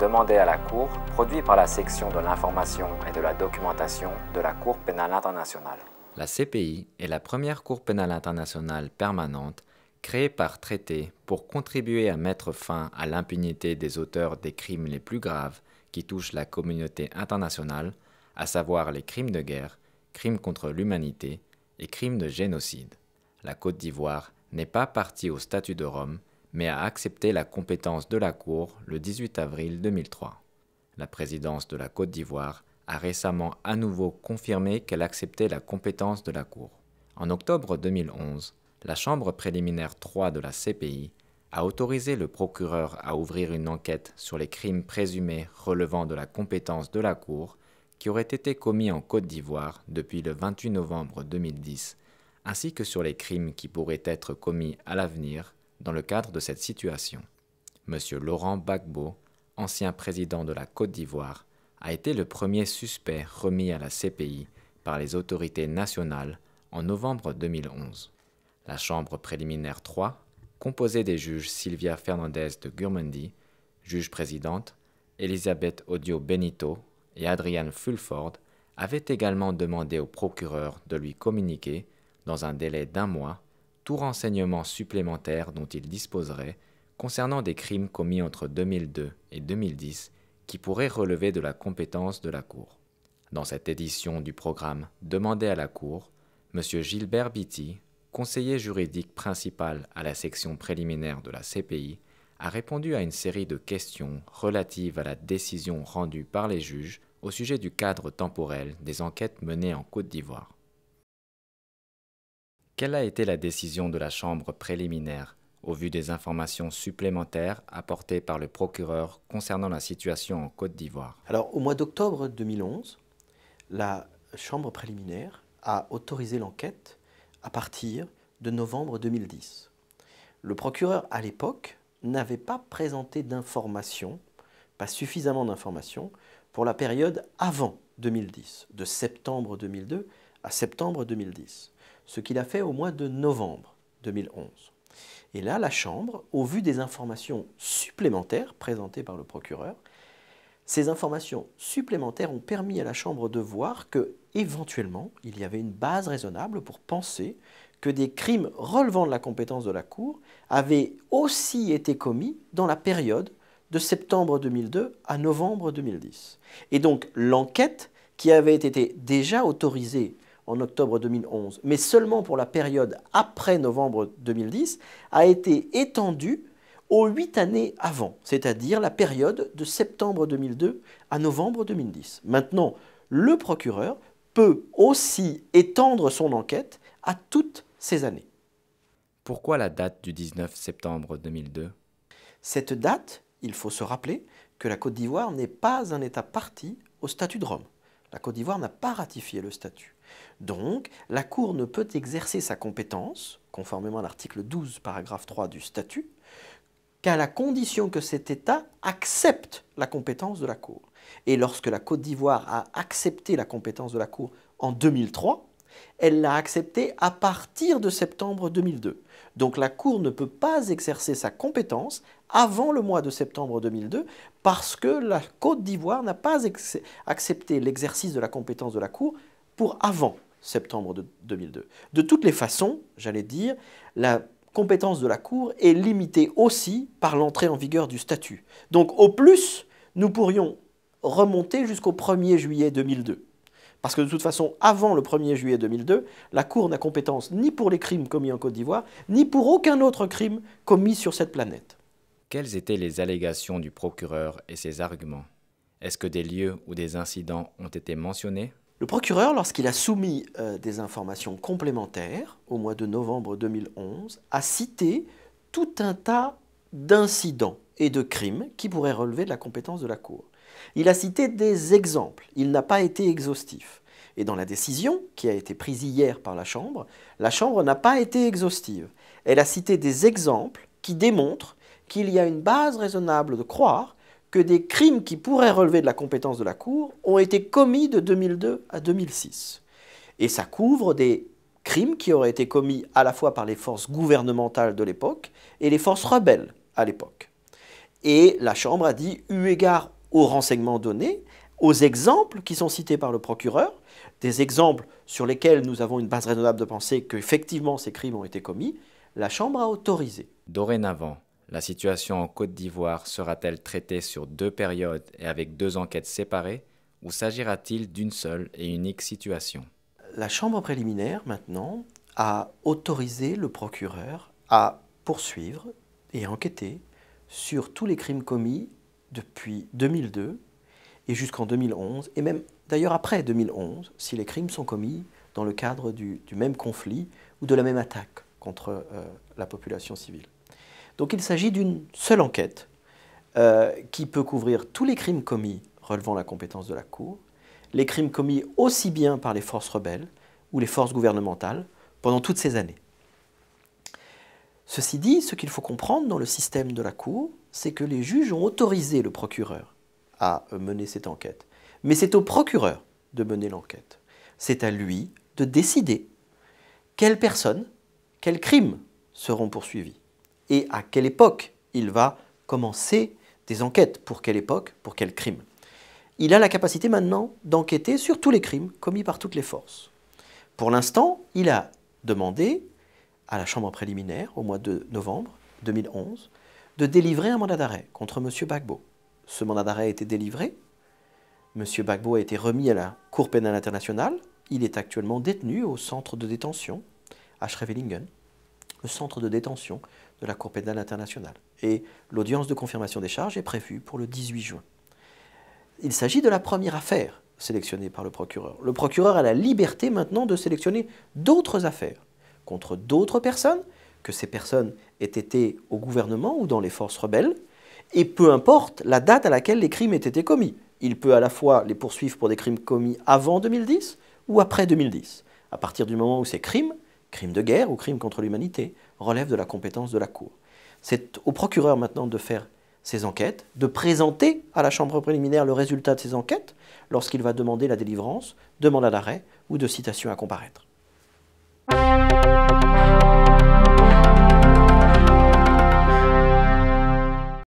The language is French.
demandé à la Cour, produit par la section de l'information et de la documentation de la Cour pénale internationale. La CPI est la première Cour pénale internationale permanente créée par traité pour contribuer à mettre fin à l'impunité des auteurs des crimes les plus graves qui touchent la communauté internationale, à savoir les crimes de guerre, crimes contre l'humanité et crimes de génocide. La Côte d'Ivoire n'est pas partie au statut de Rome, mais a accepté la compétence de la Cour le 18 avril 2003. La présidence de la Côte d'Ivoire a récemment à nouveau confirmé qu'elle acceptait la compétence de la Cour. En octobre 2011, la Chambre préliminaire 3 de la CPI a autorisé le procureur à ouvrir une enquête sur les crimes présumés relevant de la compétence de la Cour qui auraient été commis en Côte d'Ivoire depuis le 28 novembre 2010, ainsi que sur les crimes qui pourraient être commis à l'avenir dans le cadre de cette situation. M. Laurent Bagbo, ancien président de la Côte d'Ivoire, a été le premier suspect remis à la CPI par les autorités nationales en novembre 2011. La Chambre préliminaire 3, composée des juges Sylvia Fernandez de Gurmendi, juge présidente, Elisabeth Odio Benito et Adrian Fulford, avait également demandé au procureur de lui communiquer, dans un délai d'un mois, tout renseignement supplémentaire dont il disposerait concernant des crimes commis entre 2002 et 2010 qui pourraient relever de la compétence de la Cour. Dans cette édition du programme demandé à la Cour, M. Gilbert Bitti, conseiller juridique principal à la section préliminaire de la CPI, a répondu à une série de questions relatives à la décision rendue par les juges au sujet du cadre temporel des enquêtes menées en Côte d'Ivoire. Quelle a été la décision de la Chambre préliminaire au vu des informations supplémentaires apportées par le procureur concernant la situation en Côte d'Ivoire Alors, au mois d'octobre 2011, la Chambre préliminaire a autorisé l'enquête à partir de novembre 2010. Le procureur, à l'époque, n'avait pas présenté d'informations, pas suffisamment d'informations, pour la période avant 2010, de septembre 2002 à septembre 2010 ce qu'il a fait au mois de novembre 2011. Et là, la Chambre, au vu des informations supplémentaires présentées par le procureur, ces informations supplémentaires ont permis à la Chambre de voir que, éventuellement, il y avait une base raisonnable pour penser que des crimes relevant de la compétence de la Cour avaient aussi été commis dans la période de septembre 2002 à novembre 2010. Et donc l'enquête qui avait été déjà autorisée en octobre 2011, mais seulement pour la période après novembre 2010, a été étendue aux huit années avant, c'est-à-dire la période de septembre 2002 à novembre 2010. Maintenant, le procureur peut aussi étendre son enquête à toutes ces années. Pourquoi la date du 19 septembre 2002 Cette date, il faut se rappeler que la Côte d'Ivoire n'est pas un État parti au statut de Rome. La Côte d'Ivoire n'a pas ratifié le statut. Donc, la Cour ne peut exercer sa compétence, conformément à l'article 12, paragraphe 3 du statut, qu'à la condition que cet État accepte la compétence de la Cour. Et lorsque la Côte d'Ivoire a accepté la compétence de la Cour en 2003, elle l'a acceptée à partir de septembre 2002. Donc la Cour ne peut pas exercer sa compétence avant le mois de septembre 2002 parce que la Côte d'Ivoire n'a pas accepté l'exercice de la compétence de la Cour pour avant septembre 2002. De toutes les façons, j'allais dire, la compétence de la Cour est limitée aussi par l'entrée en vigueur du statut. Donc au plus, nous pourrions remonter jusqu'au 1er juillet 2002. Parce que de toute façon, avant le 1er juillet 2002, la Cour n'a compétence ni pour les crimes commis en Côte d'Ivoire, ni pour aucun autre crime commis sur cette planète. Quelles étaient les allégations du procureur et ses arguments Est-ce que des lieux ou des incidents ont été mentionnés le procureur, lorsqu'il a soumis euh, des informations complémentaires au mois de novembre 2011, a cité tout un tas d'incidents et de crimes qui pourraient relever de la compétence de la Cour. Il a cité des exemples, il n'a pas été exhaustif. Et dans la décision qui a été prise hier par la Chambre, la Chambre n'a pas été exhaustive. Elle a cité des exemples qui démontrent qu'il y a une base raisonnable de croire que des crimes qui pourraient relever de la compétence de la Cour ont été commis de 2002 à 2006. Et ça couvre des crimes qui auraient été commis à la fois par les forces gouvernementales de l'époque et les forces rebelles à l'époque. Et la Chambre a dit, eu égard aux renseignements donnés, aux exemples qui sont cités par le procureur, des exemples sur lesquels nous avons une base raisonnable de penser qu'effectivement ces crimes ont été commis, la Chambre a autorisé. Dorénavant, la situation en Côte d'Ivoire sera-t-elle traitée sur deux périodes et avec deux enquêtes séparées ou s'agira-t-il d'une seule et unique situation La Chambre préliminaire, maintenant, a autorisé le procureur à poursuivre et enquêter sur tous les crimes commis depuis 2002 et jusqu'en 2011, et même d'ailleurs après 2011, si les crimes sont commis dans le cadre du, même conflit ou de la même attaque contre euh, la population civile. Donc il s'agit d'une seule enquête euh, qui peut couvrir tous les crimes commis relevant la compétence de la Cour, les crimes commis aussi bien par les forces rebelles ou les forces gouvernementales pendant toutes ces années. Ceci dit, ce qu'il faut comprendre dans le système de la Cour, c'est que les juges ont autorisé le procureur à mener cette enquête. Mais c'est au procureur de mener l'enquête. C'est à lui de décider quelles personnes, quels crimes seront poursuivis et à quelle époque il va commencer des enquêtes, pour quelle époque, pour quel crime. Il a la capacité maintenant d'enquêter sur tous les crimes commis par toutes les forces. Pour l'instant, il a demandé à la Chambre préliminaire, au mois de novembre 2011, de délivrer un mandat d'arrêt contre M. Bagbo. Ce mandat d'arrêt a été délivré. M. Bagbo a été remis à la Cour pénale internationale. Il est actuellement détenu au centre de détention à Schrevelingen le centre de détention de la Cour pénale internationale. Et l'audience de confirmation des charges est prévue pour le 18 juin. Il s'agit de la première affaire sélectionnée par le procureur. Le procureur a la liberté maintenant de sélectionner d'autres affaires contre d'autres personnes, que ces personnes aient été au gouvernement ou dans les forces rebelles, et peu importe la date à laquelle les crimes aient été commis. Il peut à la fois les poursuivre pour des crimes commis avant 2010 ou après 2010. À partir du moment où ces crimes crimes de guerre ou crimes contre l'humanité, relève de la compétence de la Cour. C'est au procureur maintenant de faire ses enquêtes, de présenter à la chambre préliminaire le résultat de ses enquêtes lorsqu'il va demander la délivrance demande à d'arrêt ou de citation à comparaître.